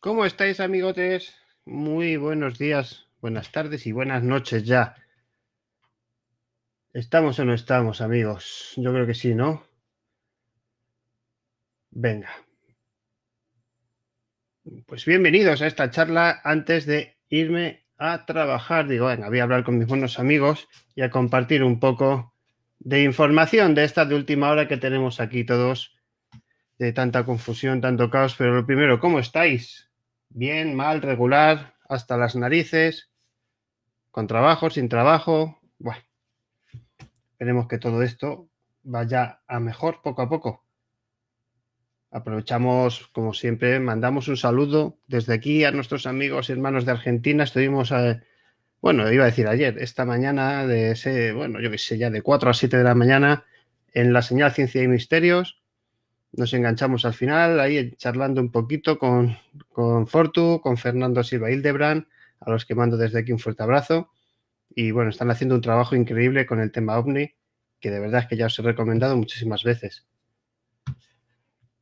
¿Cómo estáis, amigotes? Muy buenos días, buenas tardes y buenas noches ya. ¿Estamos o no estamos, amigos? Yo creo que sí, ¿no? Venga. Pues bienvenidos a esta charla antes de irme a trabajar. Digo, venga, voy a hablar con mis buenos amigos y a compartir un poco de información de esta de última hora que tenemos aquí todos, de tanta confusión, tanto caos. Pero lo primero, ¿cómo estáis? bien, mal, regular, hasta las narices, con trabajo, sin trabajo. Bueno, esperemos que todo esto vaya a mejor poco a poco. Aprovechamos, como siempre, mandamos un saludo desde aquí a nuestros amigos y hermanos de Argentina. Estuvimos, eh, bueno, iba a decir ayer, esta mañana de ese, bueno, yo qué sé, ya de 4 a 7 de la mañana en la señal Ciencia y Misterios nos enganchamos al final, ahí charlando un poquito con, Fortu, con Fernando Silva Hildebrand, a los que mando desde aquí un fuerte abrazo. Y bueno, están haciendo un trabajo increíble con el tema OVNI, que de verdad es que ya os he recomendado muchísimas veces.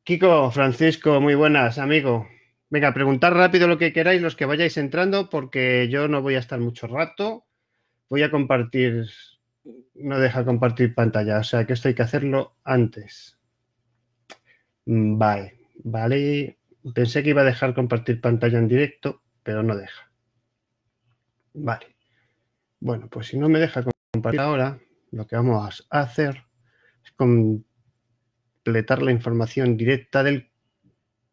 Kiko, Francisco, muy buenas, amigo. Venga, preguntar rápido lo que queráis, los que vayáis entrando, porque yo no voy a estar mucho rato. Voy a compartir, no deja compartir pantalla, o sea que esto hay que hacerlo antes. Mm, vale, Vale, pensé que iba a dejar compartir pantalla en directo, pero no deja. Vale. Bueno, pues si no me deja compartir ahora, lo que vamos a hacer es completar la información directa del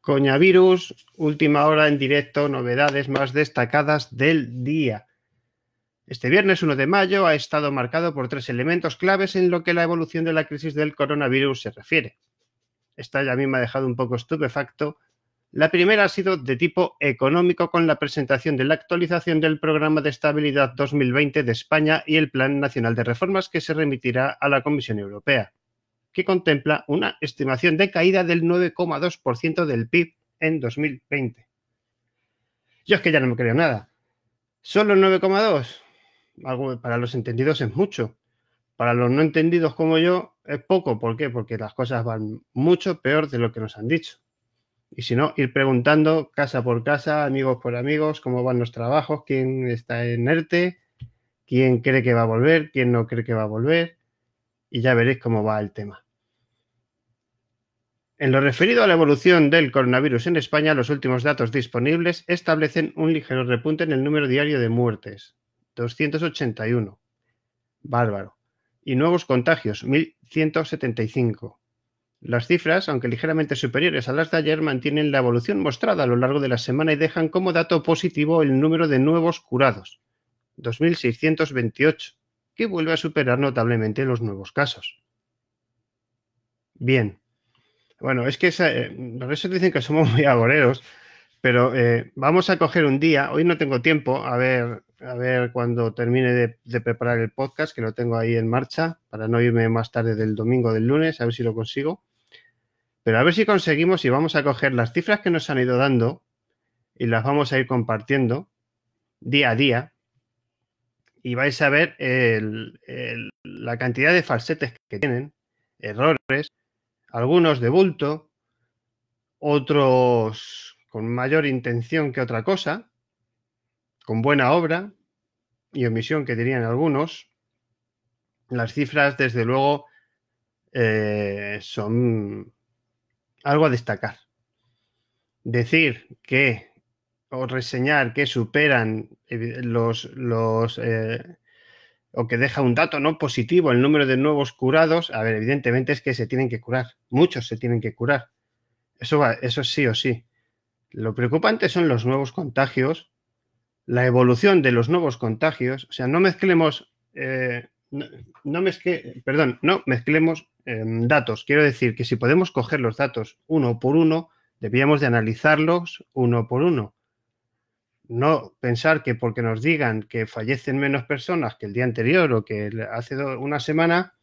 coñavirus, última hora en directo, novedades más destacadas del día. Este viernes 1 de mayo ha estado marcado por tres elementos claves en lo que la evolución de la crisis del coronavirus se refiere esta ya a mí me ha dejado un poco estupefacto. La primera ha sido de tipo económico con la presentación de la actualización del Programa de Estabilidad 2020 de España y el Plan Nacional de Reformas que se remitirá a la Comisión Europea, que contempla una estimación de caída del 9,2% del PIB en 2020. Yo es que ya no me creo nada. Solo 9,2. Algo para los entendidos es mucho. Para los no entendidos como yo, es poco. ¿Por qué? Porque las cosas van mucho peor de lo que nos han dicho. Y si no, ir preguntando casa por casa, amigos por amigos, cómo van los trabajos, quién está en ERTE, quién cree que va a volver, quién no cree que va a volver. Y ya veréis cómo va el tema. En lo referido a la evolución del coronavirus en España, los últimos datos disponibles establecen un ligero repunte en el número diario de muertes, 281. Bárbaro y nuevos contagios, 1.175. Las cifras, aunque ligeramente superiores a las de ayer, mantienen la evolución mostrada a lo largo de la semana y dejan como dato positivo el número de nuevos curados, 2.628, que vuelve a superar notablemente los nuevos casos. Bien. Bueno, es que esa, eh, dicen que somos muy agoreros, pero eh, vamos a coger un día, hoy no tengo tiempo, a ver, a ver cuando termine de, preparar el podcast, que lo tengo ahí en marcha, para no irme más tarde del domingo del lunes, a ver si lo consigo. Pero a ver si conseguimos y vamos a coger las cifras que nos han ido dando y las vamos a ir compartiendo día a día. Y vais a ver la cantidad de falsetes que tienen, errores, algunos de bulto, otros con mayor intención que otra cosa con buena obra y omisión que dirían algunos, las cifras, desde luego, eh, son algo a destacar. Decir que, o reseñar que superan los, los eh, o que deja un dato no positivo el número de nuevos curados, a ver, evidentemente es que se tienen que curar, muchos se tienen que curar. Eso, va, eso sí o sí. Lo preocupante son los nuevos contagios la evolución de los nuevos contagios, o sea, no mezclemos, eh, no, perdón, no mezclemos em, datos. Quiero decir que si podemos coger los datos uno por uno, debíamos de analizarlos uno por uno. No pensar que porque nos digan que fallecen menos personas que el día anterior o que hace una semana,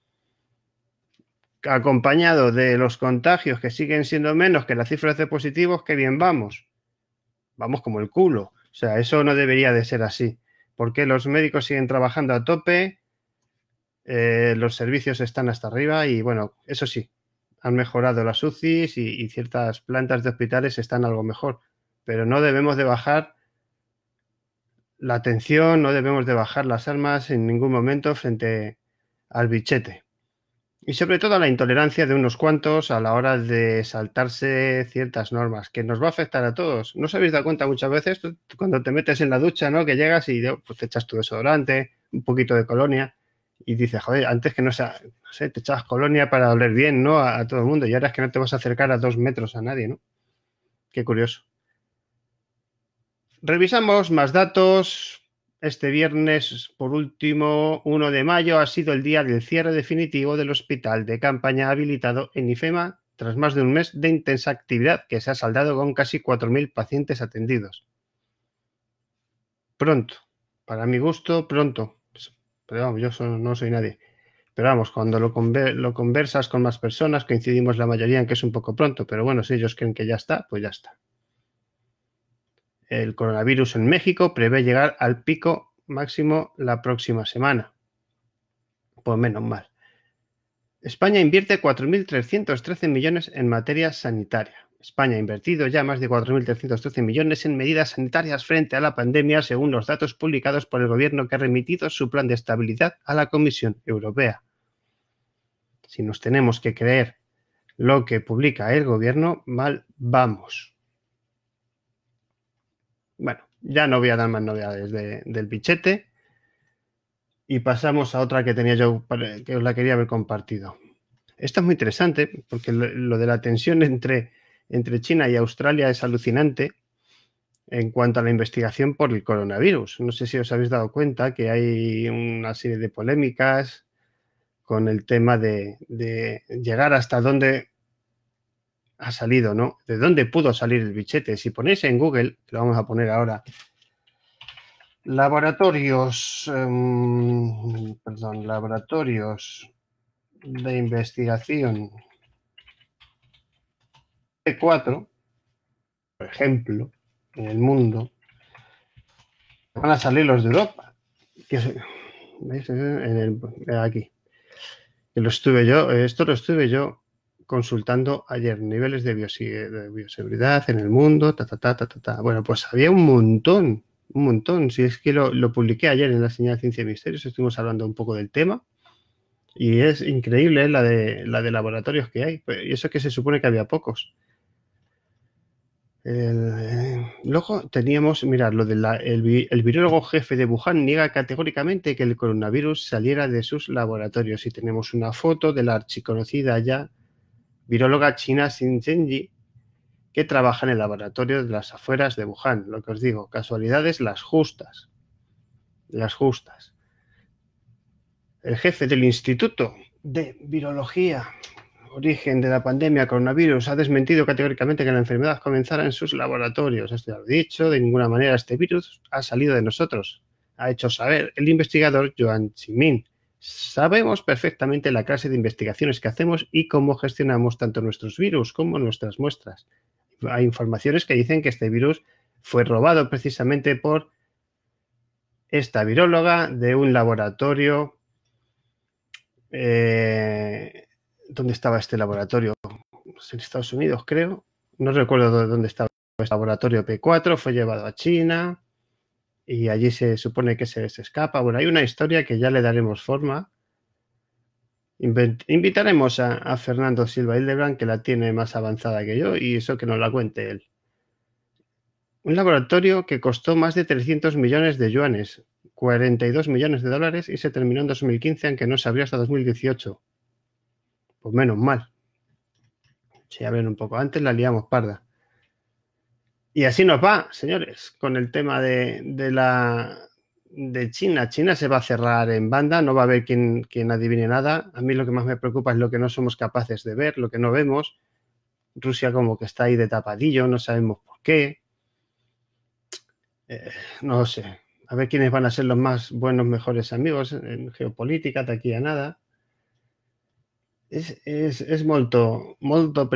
acompañado de los contagios que siguen siendo menos que las cifras de positivos, que bien vamos. Vamos como el culo. O sea, eso no debería de ser así. Porque los médicos siguen trabajando a tope, eh, los servicios están hasta arriba y bueno, eso sí, han mejorado las UCIs y, y ciertas plantas de hospitales están algo mejor. Pero no debemos de bajar la atención, no debemos de bajar las armas en ningún momento frente al bichete. Y sobre todo la intolerancia de unos cuantos a la hora de saltarse ciertas normas, que nos va a afectar a todos. ¿No os habéis dado cuenta muchas veces cuando te metes en la ducha, ¿no? Que llegas y oh, pues te echas tu desodorante, un poquito de colonia, y dices, joder, antes que no sea, no sé, te echabas colonia para oler bien, ¿no? A, a, todo el mundo, y ahora es que no te vas a acercar a dos metros a nadie, ¿no? Qué curioso. Revisamos más datos, este viernes, por último, 1 de mayo, ha sido el día del cierre definitivo del hospital de campaña habilitado en IFEMA tras más de un mes de intensa actividad que se ha saldado con casi 4.000 pacientes atendidos. Pronto, para mi gusto, pronto. Pero vamos, yo no soy nadie. Pero vamos, cuando lo, lo conversas con más personas, coincidimos la mayoría en que es un poco pronto, pero bueno, si ellos creen que ya está, pues ya está el coronavirus en México prevé llegar al pico máximo la próxima semana. Pues menos mal. España invierte 4.313 millones en materia sanitaria. España ha invertido ya más de 4.313 millones en medidas sanitarias frente a la pandemia, según los datos publicados por el gobierno que ha remitido su plan de estabilidad a la Comisión Europea. Si nos tenemos que creer lo que publica el gobierno, mal vamos. Bueno, ya no voy a dar más novedades del pichete Y pasamos a otra que tenía yo, que os la quería haber compartido. Esta es muy interesante porque lo, de la tensión entre, entre China y Australia es alucinante en cuanto a la investigación por el coronavirus. No sé si os habéis dado cuenta que hay una serie de polémicas con el tema de, de llegar hasta dónde ha salido, ¿no? ¿De dónde pudo salir el bichete? Si ponéis en Google, lo vamos a poner ahora, laboratorios, em, perdón, laboratorios de investigación E 4 por ejemplo, en el mundo, van a salir los de Europa. ¿Veis? En aquí. Lo estuve yo, esto lo estuve yo consultando ayer niveles de, bioseguridad en el mundo, ta, ta, ta, ta, ta, Bueno, pues había un montón, un montón. Si es que lo, publiqué ayer en la señal de Ciencia y Misterios, estuvimos hablando un poco del tema. Y es increíble ¿eh? la, de, la laboratorios que hay. Y eso que se supone que había pocos. Eh, luego teníamos, mirad, lo del el virólogo jefe de Wuhan niega categóricamente que el coronavirus saliera de sus laboratorios. Y tenemos una foto de la archiconocida ya viróloga china Xin Zhenji, que trabaja en el laboratorio de las afueras de Wuhan. Lo que os digo, casualidades las justas. Las justas. El jefe del Instituto de Virología, origen de la pandemia coronavirus, ha desmentido categóricamente que la enfermedad comenzara en sus laboratorios. Esto ya lo he dicho, de ninguna manera este virus ha salido de nosotros, ha hecho saber el investigador Joan Chimin Sabemos perfectamente la clase de investigaciones que hacemos y cómo gestionamos tanto nuestros virus como nuestras muestras. Hay informaciones que dicen que este virus fue robado precisamente por esta viróloga de un laboratorio. Eh, ¿Dónde estaba este laboratorio? Pues en Estados Unidos, creo. No recuerdo dónde estaba Este laboratorio P4, fue llevado a China y allí se supone que se les escapa. Bueno, hay una historia que ya le daremos forma. invitaremos a, Fernando Silva Hildebrand, que la tiene más avanzada que yo, y eso que nos la cuente él. Un laboratorio que costó más de 300 millones de yuanes, 42 millones de dólares, y se terminó en 2015, aunque no se abrió hasta 2018. Pues menos mal. Si ven un poco antes, la liamos parda. Y así nos va, señores, con el tema de, de, la de China. China se va a cerrar en banda, no va a haber quien, adivine nada. A mí lo que más me preocupa es lo que no somos capaces de ver, lo que no vemos. Rusia como que está ahí de tapadillo, no sabemos por qué. Eh, no sé. A ver quiénes van a ser los más buenos, mejores amigos en geopolítica, de aquí a nada. Es, es, es molto, molto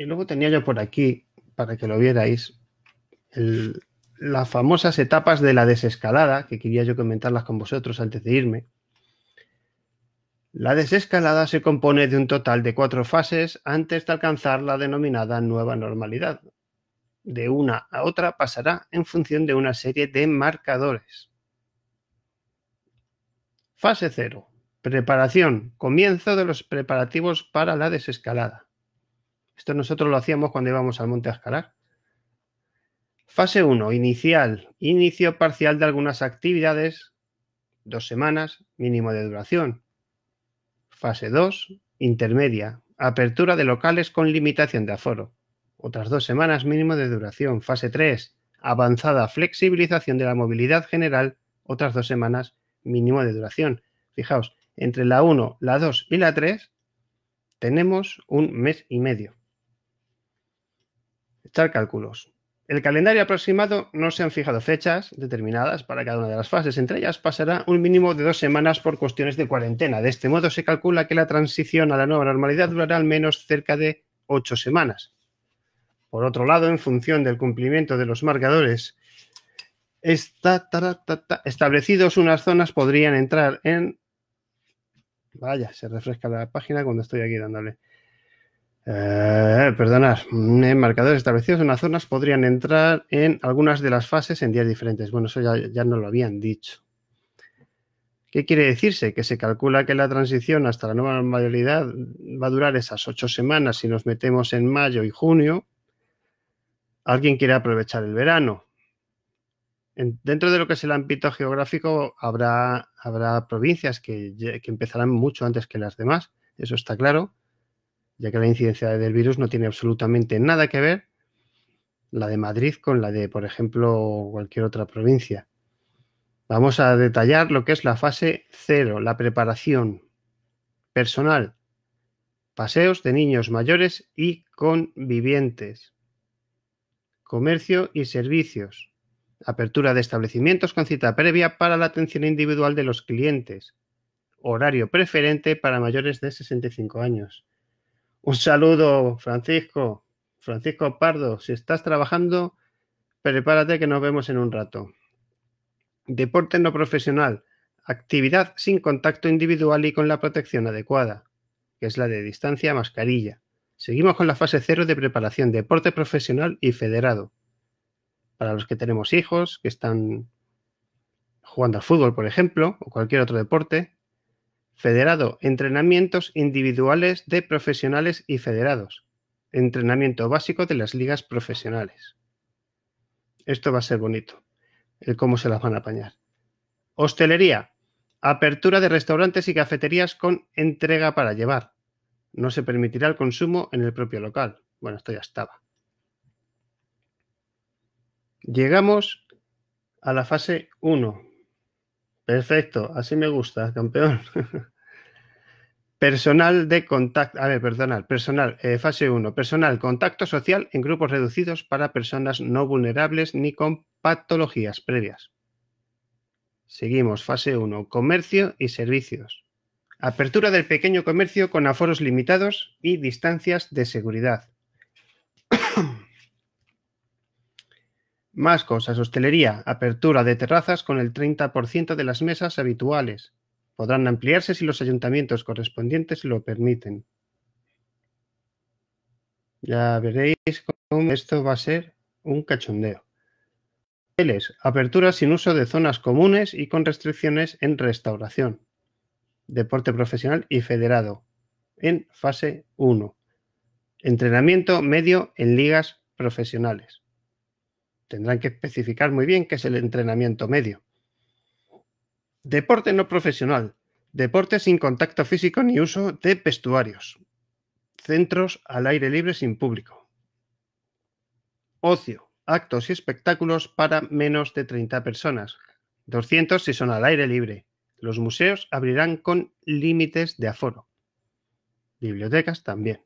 y luego tenía yo por aquí, para que lo vierais, las famosas etapas de la desescalada, que quería yo comentarlas con vosotros antes de irme. La desescalada se compone de un total de cuatro fases antes de alcanzar la denominada nueva normalidad. De una a otra pasará en función de una serie de marcadores. Fase 0. Preparación. Comienzo de los preparativos para la desescalada. Esto nosotros lo hacíamos cuando íbamos al monte a escalar. Fase 1, inicial, inicio parcial de algunas actividades, dos semanas, mínimo de duración. Fase 2, intermedia, apertura de locales con limitación de aforo, otras dos semanas mínimo de duración. Fase 3, avanzada flexibilización de la movilidad general, otras dos semanas mínimo de duración. Fijaos, entre la 1, la 2 y la 3 tenemos un mes y medio echar cálculos. El calendario aproximado no se han fijado fechas determinadas para cada una de las fases. Entre ellas pasará un mínimo de dos semanas por cuestiones de cuarentena. De este modo se calcula que la transición a la nueva normalidad durará al menos cerca de ocho semanas. Por otro lado, en función del cumplimiento de los marcadores establecidos, unas zonas podrían entrar en... Vaya, se refresca la página cuando estoy aquí dándole. Eh, perdonad, eh, marcadores establecidos en las zonas podrían entrar en algunas de las fases en días diferentes. Bueno, eso ya, no lo habían dicho. ¿Qué quiere decirse? Que se calcula que la transición hasta la nueva normalidad va a durar esas ocho semanas si nos metemos en mayo y junio. Alguien quiere aprovechar el verano. dentro de lo que es el ámbito geográfico, habrá, habrá provincias que empezarán mucho antes que las demás, eso está claro ya que la incidencia del virus no tiene absolutamente nada que ver la de Madrid con la de, por ejemplo, cualquier otra provincia. Vamos a detallar lo que es la fase cero, la preparación personal, paseos de niños mayores y convivientes, comercio y servicios, apertura de establecimientos con cita previa para la atención individual de los clientes, horario preferente para mayores de 65 años. Un saludo, Francisco. Francisco Pardo, si estás trabajando, prepárate que nos vemos en un rato. Deporte no profesional. Actividad sin contacto individual y con la protección adecuada, que es la de distancia mascarilla. Seguimos con la fase cero de preparación, deporte profesional y federado. Para los que tenemos hijos, que están jugando al fútbol, por ejemplo, o cualquier otro deporte, Federado, entrenamientos individuales de profesionales y federados. Entrenamiento básico de las ligas profesionales. Esto va a ser bonito, el cómo se las van a apañar. Hostelería, apertura de restaurantes y cafeterías con entrega para llevar. No se permitirá el consumo en el propio local. Bueno, esto ya estaba. Llegamos a la fase 1, Perfecto, así me gusta, campeón. Personal de contacto, a ver, personal, personal, eh, fase 1, personal, contacto social en grupos reducidos para personas no vulnerables ni con patologías previas. Seguimos, fase 1, comercio y servicios. Apertura del pequeño comercio con aforos limitados y distancias de seguridad. Más cosas, hostelería, apertura de terrazas con el 30% de las mesas habituales. Podrán ampliarse si los ayuntamientos correspondientes lo permiten. Ya veréis cómo esto va a ser un cachondeo. Hoteles, apertura sin uso de zonas comunes y con restricciones en restauración. Deporte profesional y federado, en fase 1. Entrenamiento medio en ligas profesionales. Tendrán que especificar muy bien qué es el entrenamiento medio. Deporte no profesional. Deporte sin contacto físico ni uso de vestuarios. Centros al aire libre sin público. Ocio. Actos y espectáculos para menos de 30 personas. 200 si son al aire libre. Los museos abrirán con límites de aforo. Bibliotecas también.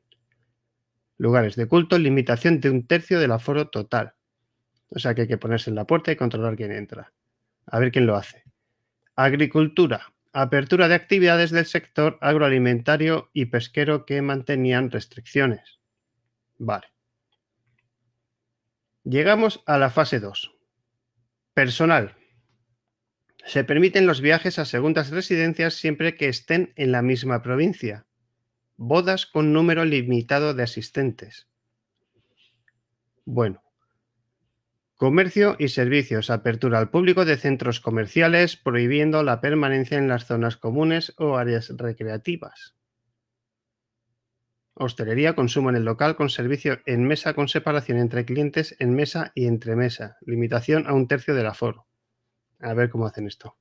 Lugares de culto, limitación de un tercio del aforo total. O sea que hay que ponerse en la puerta y controlar quién entra. A ver quién lo hace. Agricultura. Apertura de actividades del sector agroalimentario y pesquero que mantenían restricciones. Vale. Llegamos a la fase 2. Personal. Se permiten los viajes a segundas residencias siempre que estén en la misma provincia. Bodas con número limitado de asistentes. Bueno, Comercio y servicios. Apertura al público de centros comerciales, prohibiendo la permanencia en las zonas comunes o áreas recreativas. Hostelería, consumo en el local con servicio en mesa con separación entre clientes en mesa y entre mesa. Limitación a un tercio del aforo. A ver cómo hacen esto.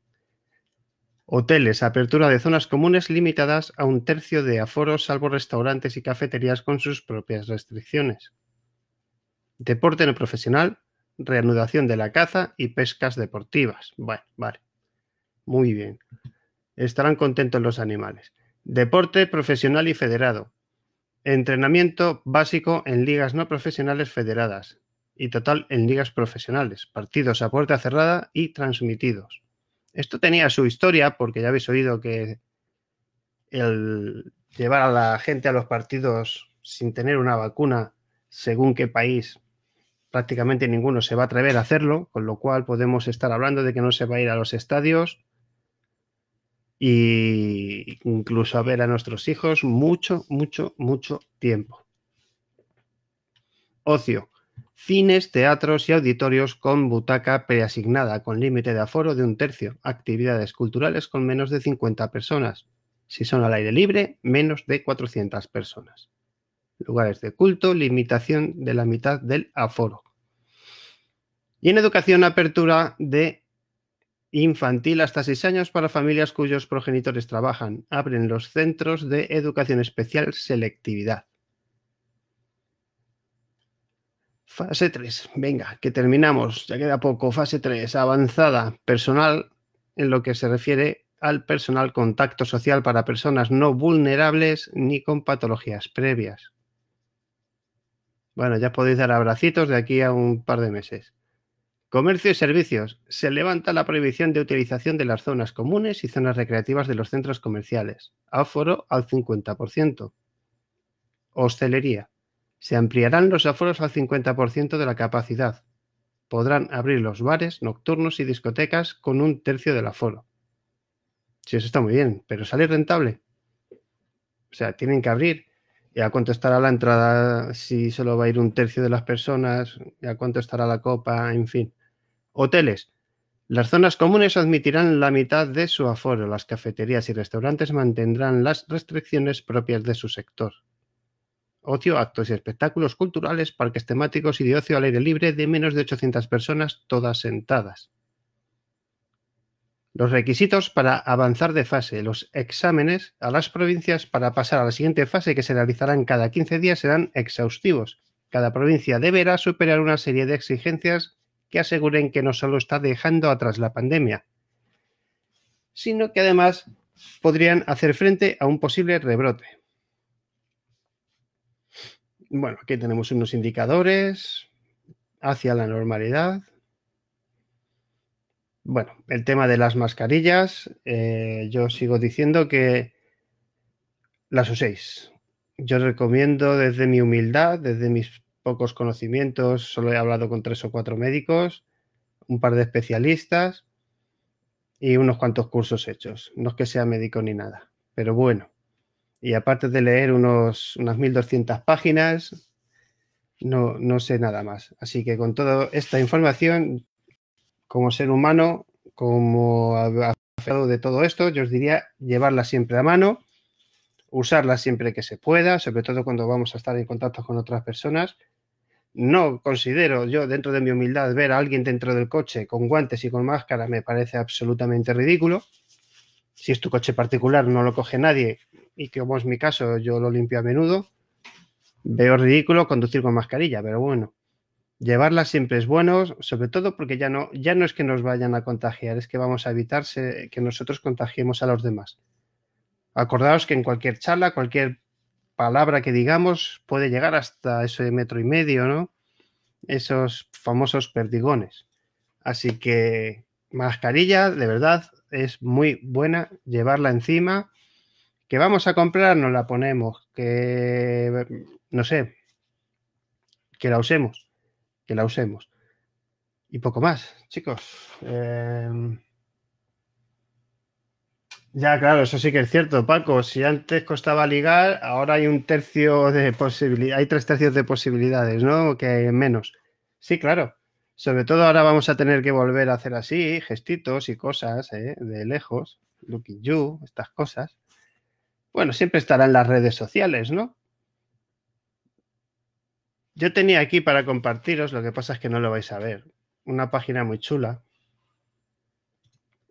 Hoteles, apertura de zonas comunes limitadas a un tercio de aforo, salvo restaurantes y cafeterías con sus propias restricciones. Deporte no profesional, reanudación de la caza y pescas deportivas. Bueno, vale. Muy bien. Estarán contentos los animales. Deporte profesional y federado. Entrenamiento básico en ligas no profesionales federadas y total en ligas profesionales. Partidos a puerta cerrada y transmitidos. Esto tenía su historia porque ya habéis oído que el llevar a la gente a los partidos sin tener una vacuna, según qué país, prácticamente ninguno se va a atrever a hacerlo, con lo cual podemos estar hablando de que no se va a ir a los estadios e incluso a ver a nuestros hijos mucho, mucho, mucho tiempo. Ocio. Cines, teatros y auditorios con butaca preasignada, con límite de aforo de un tercio. Actividades culturales con menos de 50 personas. Si son al aire libre, menos de 400 personas lugares de culto, limitación de la mitad del aforo. Y en educación, apertura de infantil hasta 6 años para familias cuyos progenitores trabajan. Abren los centros de educación especial selectividad. Fase 3. Venga, que terminamos. Ya queda poco. Fase 3. Avanzada. Personal en lo que se refiere al personal contacto social para personas no vulnerables ni con patologías previas. Bueno, ya podéis dar abracitos de aquí a un par de meses. Comercio y servicios. Se levanta la prohibición de utilización de las zonas comunes y zonas recreativas de los centros comerciales. Aforo al 50%. Hostelería. Se ampliarán los aforos al 50% de la capacidad. Podrán abrir los bares, nocturnos y discotecas con un tercio del aforo. sí, eso está muy bien, pero sale rentable. O sea, tienen que abrir cuánto estará la entrada si solo va a ir un tercio de las personas, ¿A ¿Y cuánto estará la copa, en fin. Hoteles. Las zonas comunes admitirán la mitad de su aforo. Las cafeterías y restaurantes mantendrán las restricciones propias de su sector. Ocio, actos y espectáculos culturales, parques temáticos y de ocio al aire libre de menos de 800 personas, todas sentadas los requisitos para avanzar de fase. Los exámenes a las provincias para pasar a la siguiente fase que se realizarán cada 15 días serán exhaustivos. Cada provincia deberá superar una serie de exigencias que aseguren que no solo está dejando atrás la pandemia, sino que además podrían hacer frente a un posible rebrote. Bueno, aquí tenemos unos indicadores hacia la normalidad. Bueno, el tema de las mascarillas, eh, yo sigo diciendo que las uséis. Yo recomiendo desde mi humildad, desde mis pocos conocimientos, solo he hablado con tres o cuatro médicos, un par de especialistas y unos cuantos cursos hechos. No es que sea médico ni nada, pero bueno. Y aparte de leer unos, unas 1.200 páginas, no, no sé nada más. Así que con toda esta información como ser humano, como afectado de todo esto, yo os diría llevarla siempre a mano, usarla siempre que se pueda, sobre todo cuando vamos a estar en contacto con otras personas. No considero yo, dentro de mi humildad, ver a alguien dentro del coche con guantes y con máscara me parece absolutamente ridículo. Si es tu coche particular, no lo coge nadie y como es mi caso, yo lo limpio a menudo. Veo ridículo conducir con mascarilla, pero bueno. Llevarla siempre es bueno, sobre todo porque ya no, ya no es que nos vayan a contagiar, es que vamos a evitar que nosotros contagiemos a los demás. Acordaos que en cualquier charla, cualquier palabra que digamos puede llegar hasta ese metro y medio, ¿no? Esos famosos perdigones. Así que mascarilla, de verdad, es muy buena llevarla encima. Que vamos a comprar, nos la ponemos. Que, no sé, que la usemos que la usemos. Y poco más, chicos. Em, ya, claro, eso sí que es cierto, Paco. Si antes costaba ligar, ahora hay un tercio de posibilidad, hay tres tercios de posibilidades, ¿no? Que hay menos. Sí, claro. Sobre todo ahora vamos a tener que volver a hacer así, gestitos y cosas, ¿eh? de lejos, looking you, estas cosas. Bueno, siempre estará en las redes sociales, ¿no? Yo tenía aquí para compartiros, lo que pasa es que no lo vais a ver, una página muy chula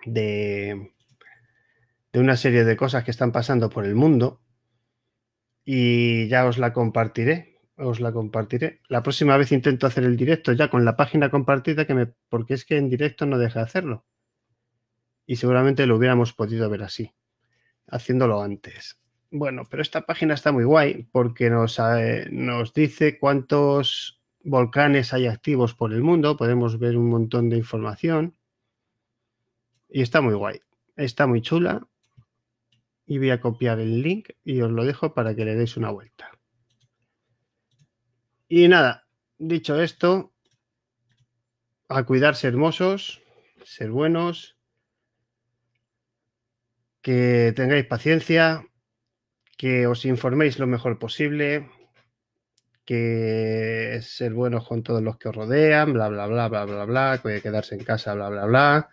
de, de una serie de cosas que están pasando por el mundo y ya os la compartiré. Os la compartiré. La próxima vez intento hacer el directo ya con la página compartida que me, porque es que en directo no deja hacerlo. Y seguramente lo hubiéramos podido ver así, haciéndolo antes. Bueno, pero esta página está muy guay porque nos, eh, nos dice cuántos volcanes hay activos por el mundo. Podemos ver un montón de información. Y está muy guay. Está muy chula. Y voy a copiar el link y os lo dejo para que le deis una vuelta. Y nada, dicho esto, a cuidarse hermosos, ser buenos, que tengáis paciencia, que os informéis lo mejor posible, que ser buenos con todos los que os rodean, bla, bla, bla, bla, bla, bla, que quedarse en casa, bla, bla, bla,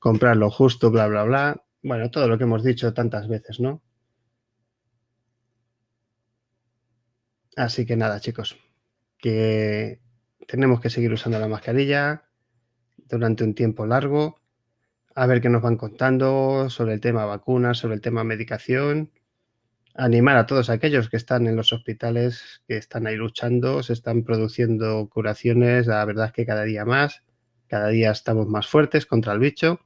comprar lo justo, bla, bla, bla. Bueno, todo lo que hemos dicho tantas veces, ¿no? Así que nada, chicos, que tenemos que seguir usando la mascarilla durante un tiempo largo, a ver qué nos van contando sobre el tema vacunas, sobre el tema medicación animar a todos aquellos que están en los hospitales, que están ahí luchando, se están produciendo curaciones, la verdad es que cada día más, cada día estamos más fuertes contra el bicho.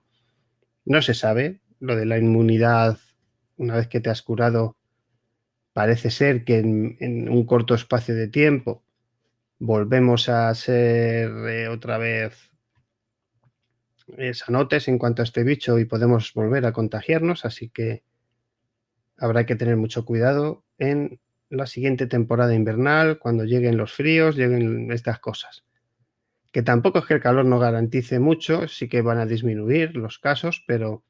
No se sabe, lo de la inmunidad, una vez que te has curado, parece ser que en, un corto espacio de tiempo volvemos a ser eh, otra vez eh, sanotes en cuanto a este bicho y podemos volver a contagiarnos, así que habrá que tener mucho cuidado en la siguiente temporada invernal, cuando lleguen los fríos, lleguen estas cosas. Que tampoco es que el calor no garantice mucho, sí que van a disminuir los casos, pero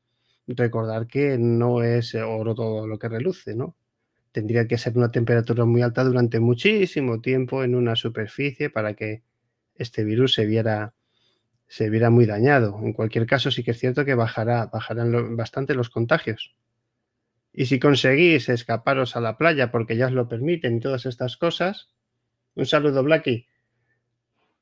recordar que no es oro todo lo que reluce, ¿no? Tendría que ser una temperatura muy alta durante muchísimo tiempo en una superficie para que este virus se viera, se viera muy dañado. En cualquier caso, sí que es cierto que bajará, bajarán bastante los contagios. Y si conseguís escaparos a la playa porque ya os lo permiten y todas estas cosas, un saludo, Blacky.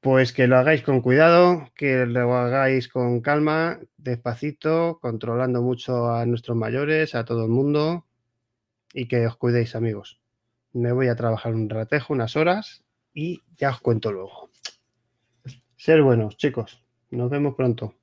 Pues que lo hagáis con cuidado, que lo hagáis con calma, despacito, controlando mucho a nuestros mayores, a todo el mundo y que os cuidéis, amigos. Me voy a trabajar un ratejo, unas horas y ya os cuento luego. Ser buenos, chicos. Nos vemos pronto.